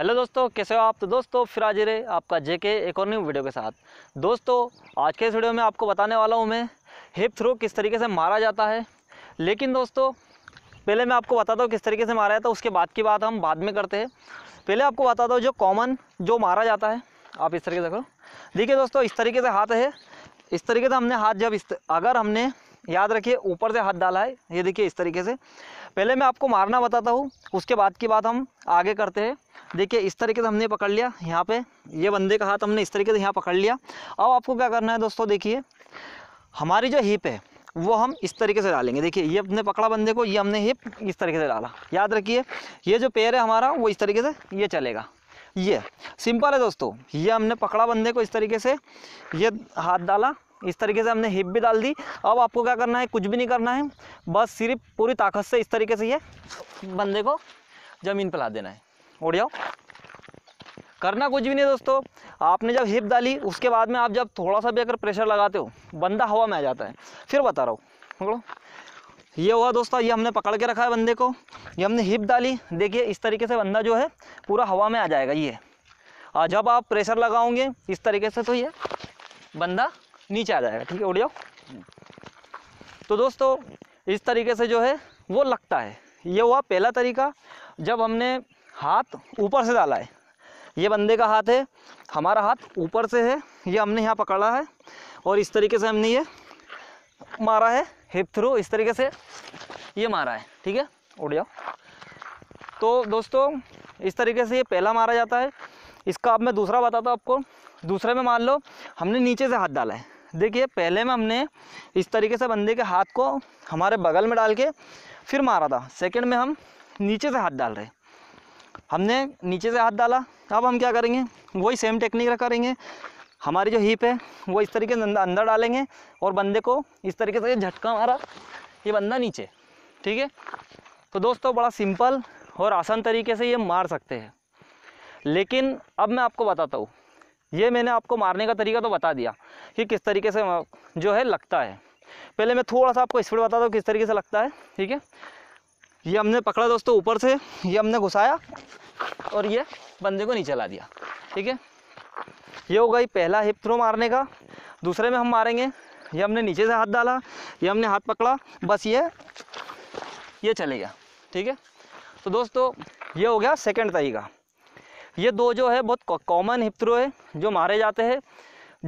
hello दोस्तों कैसे हो आप तो दोस्तों फिर आज है आपका जेके एक और न्यू वीडियो के साथ दोस्तों आज के इस वीडियो में आपको बताने वाला हूं मैं हिप थ्रो किस तरीके से मारा जाता है लेकिन दोस्तों पहले मैं आपको बताता हूँ किस तरीके से मारा जाता है उसके बाद की बात हम बाद में करते हैं पहले आपको बताता हूँ जो कॉमन जो मारा जाता है आप इस तरीके से करो देखिए दोस्तों इस तरीके से हाथ है इस तरीके से हमने हाथ जब इस अगर हमने याद रखिए ऊपर से हाथ डाला है ये देखिए इस तरीके से पहले मैं आपको मारना बताता हूँ उसके बाद की बात हम आगे करते हैं देखिए इस तरीके से हमने पकड़ लिया यहाँ पे ये बंदे का हाथ हमने इस तरीके से यहाँ पकड़ लिया अब आपको क्या करना है दोस्तों देखिए हमारी जो हिप है वो हम इस तरीके से डालेंगे देखिए ये अपने पकड़ा बंदे को ये हमने हिप इस तरीके से डाला याद रखिए ये जो पैर है हमारा वो इस तरीके से ये चलेगा ये सिंपल है दोस्तों ये हमने पकड़ा बंदे को इस तरीके से ये हाथ डाला इस तरीके से हमने हिप भी डाल दी अब आपको क्या करना है कुछ भी नहीं करना है बस सिर्फ पूरी ताकत से इस तरीके से ये बंदे को ज़मीन पर ला देना है उड़ जाओ करना कुछ भी नहीं दोस्तों आपने जब हिप डाली उसके बाद में आप जब थोड़ा सा भी अगर प्रेशर लगाते हो बंदा हवा में आ जाता है फिर बता रहा हूँ ये हुआ दोस्तों ये हमने पकड़ के रखा है बंदे को ये हमने हिप डाली देखिए इस तरीके से बंदा जो है पूरा हवा में आ जाएगा ये और जब आप प्रेशर लगाओगे इस तरीके से तो ये बंदा नीचे आ जाएगा ठीक है उड़ जाओ तो दोस्तों इस तरीके से जो है वो लगता है ये हुआ पहला तरीका जब हमने हाथ ऊपर से डाला है ये बंदे का हाथ है हमारा हाथ ऊपर से है ये हमने यहाँ पकड़ा है और इस तरीके से हमने ये मारा है हिप थ्रू इस तरीके से ये मारा है ठीक है उड़ जाओ तो दोस्तों इस तरीके से ये पहला मारा जाता है इसका अब मैं दूसरा बताता हूँ आपको दूसरे में मान लो हमने नीचे से हाथ डाला है देखिए पहले में हमने इस तरीके से बंदे के हाथ को हमारे बगल में डाल के फिर मारा था सेकंड में हम नीचे से हाथ डाल रहे हमने नीचे से हाथ डाला अब हम क्या करेंगे वही सेम टेक्निक करेंगे हमारी जो हीप है वो इस तरीके से अंदर डालेंगे और बंदे को इस तरीके से झटका मारा ये बंदा नीचे ठीक है तो दोस्तों बड़ा सिंपल और आसान तरीके से ये मार सकते हैं लेकिन अब मैं आपको बताता हूँ ये मैंने आपको मारने का तरीका तो बता दिया कि किस तरीके से जो है लगता है पहले मैं थोड़ा सा आपको स्पीड बताता हूँ किस तरीके से लगता है ठीक है ये हमने पकड़ा दोस्तों ऊपर से ये हमने घुसाया और ये बंदे को नीचे ला दिया ठीक है ये हो गई पहला हिप थ्रो मारने का दूसरे में हम मारेंगे ये हमने नीचे से हाथ डाला ये हमने हाथ पकड़ा बस ये ये चले गया ठीक है तो दोस्तों ये हो गया सेकंड तरीका ये दो जो है बहुत कॉमन हिप्त्रो है जो मारे जाते हैं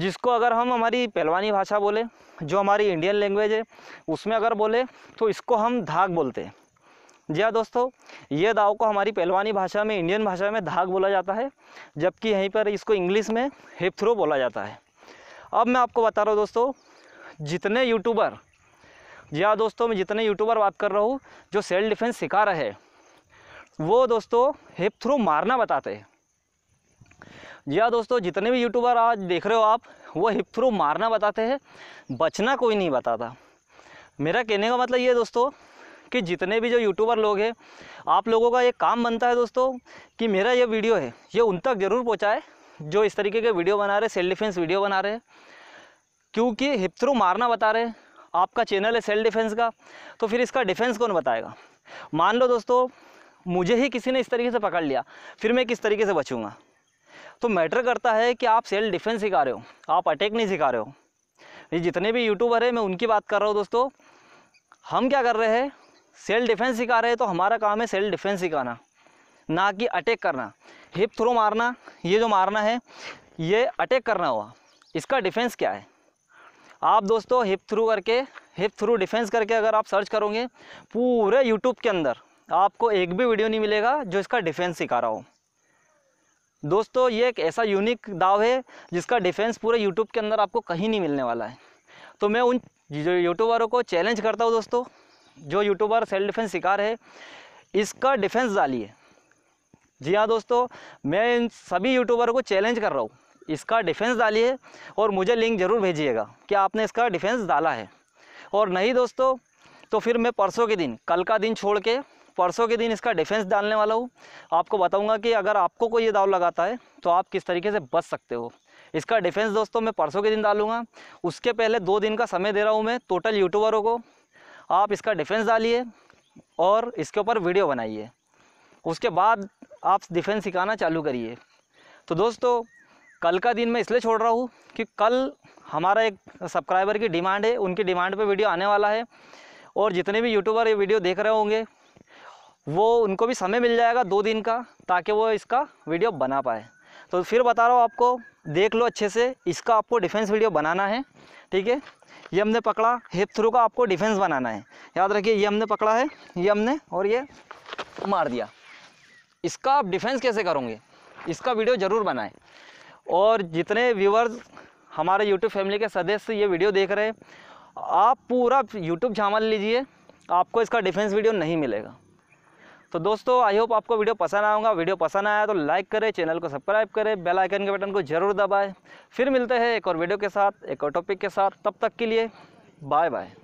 जिसको अगर हम हमारी पहलवानी भाषा बोले जो हमारी इंडियन लैंग्वेज है उसमें अगर बोले तो इसको हम धाक बोलते हैं जी हाँ दोस्तों ये दाव को हमारी पहलवानी भाषा में इंडियन भाषा में धाक बोला जाता है जबकि यहीं पर इसको इंग्लिश में हिप थ्रो बोला जाता है अब मैं आपको बता रहा हूँ दोस्तों जितने यूट्यूबर जी हाँ दोस्तों मैं जितने यूट्यूबर बात कर रहा हूँ जो सेल्फ डिफेंस सिखा रहे हैं वो दोस्तों हिप थ्रो मारना बताते हैं जी हाँ दोस्तों जितने भी यूट्यूबर आज देख रहे हो आप वो हिप थ्रू मारना बताते हैं बचना कोई नहीं बताता मेरा कहने का मतलब ये दोस्तों कि जितने भी जो यूट्यूबर लोग हैं आप लोगों का ये काम बनता है दोस्तों कि मेरा ये वीडियो है ये उन तक ज़रूर पहुँचाए जो इस तरीके के वीडियो बना रहे सेल्फ डिफेंस वीडियो बना रहे हैं क्योंकि हिप थ्रू मारना बता रहे हैं आपका चैनल है सेल्फ डिफेंस का तो फिर इसका डिफेंस कौन बताएगा मान लो दोस्तों मुझे ही किसी ने इस तरीके से पकड़ लिया फिर मैं किस तरीके से बचूँगा तो मैटर करता है कि आप सेल्फ डिफेंस सिखा रहे हो आप अटैक नहीं सिखा रहे हो ये जितने भी यूट्यूबर हैं मैं उनकी बात कर रहा हूँ दोस्तों हम क्या कर रहे हैं सेल्फ डिफेंस सिखा रहे हैं तो हमारा काम है सेल्फ डिफेंस सिखाना ना कि अटैक करना हिप थ्रो मारना ये जो मारना है ये अटैक करना हुआ इसका डिफेंस क्या है आप दोस्तों हिप थ्रू करके हिप थ्रू डिफेंस करके अगर आप सर्च करोगे पूरे यूट्यूब के अंदर आपको एक भी वीडियो नहीं मिलेगा जो इसका डिफेंस सिखा रहा हो दोस्तों ये एक ऐसा यूनिक दाव है जिसका डिफेंस पूरे यूट्यूब के अंदर आपको कहीं नहीं मिलने वाला है तो मैं उन जो यूट्यूबरों को चैलेंज करता हूँ दोस्तों जो यूट्यूबर सेल्फ डिफेंस शिकार है इसका डिफेंस डालिए जी हाँ दोस्तों मैं इन सभी यूट्यूबरों को चैलेंज कर रहा हूँ इसका डिफेंस डालिए और मुझे लिंक ज़रूर भेजिएगा कि आपने इसका डिफेंस डाला है और नहीं दोस्तों तो फिर मैं परसों के दिन कल का दिन छोड़ के परसों के दिन इसका डिफेंस डालने वाला हूँ आपको बताऊँगा कि अगर आपको कोई ये दाव लगाता है तो आप किस तरीके से बच सकते हो इसका डिफेंस दोस्तों मैं परसों के दिन डालूंगा उसके पहले दो दिन का समय दे रहा हूँ मैं टोटल यूट्यूबरों को आप इसका डिफेंस डालिए और इसके ऊपर वीडियो बनाइए उसके बाद आप डिफेंस सिखाना चालू करिए तो दोस्तों कल का दिन मैं इसलिए छोड़ रहा हूँ कि कल हमारा एक सब्सक्राइबर की डिमांड है उनकी डिमांड पे वीडियो आने वाला है और जितने भी यूट्यूबर ये वीडियो देख रहे होंगे वो उनको भी समय मिल जाएगा दो दिन का ताकि वो इसका वीडियो बना पाए तो फिर बता रहा हूँ आपको देख लो अच्छे से इसका आपको डिफेंस वीडियो बनाना है ठीक है ये हमने पकड़ा हिप थ्रू का आपको डिफेंस बनाना है याद रखिए ये हमने पकड़ा है ये हमने और ये मार दिया इसका आप डिफेंस कैसे करोगे इसका वीडियो ज़रूर बनाएं और जितने व्यूवर्स हमारे यूट्यूब फैमिली के सदस्य ये वीडियो देख रहे हैं आप पूरा यूट्यूब झामल लीजिए आपको इसका डिफेंस वीडियो नहीं मिलेगा तो दोस्तों आई होप आपको वीडियो पसंद आऊँगा वीडियो पसंद आया तो लाइक करें चैनल को सब्सक्राइब करें बेल आइकन के बटन को जरूर दबाएं फिर मिलते हैं एक और वीडियो के साथ एक और टॉपिक के साथ तब तक के लिए बाय बाय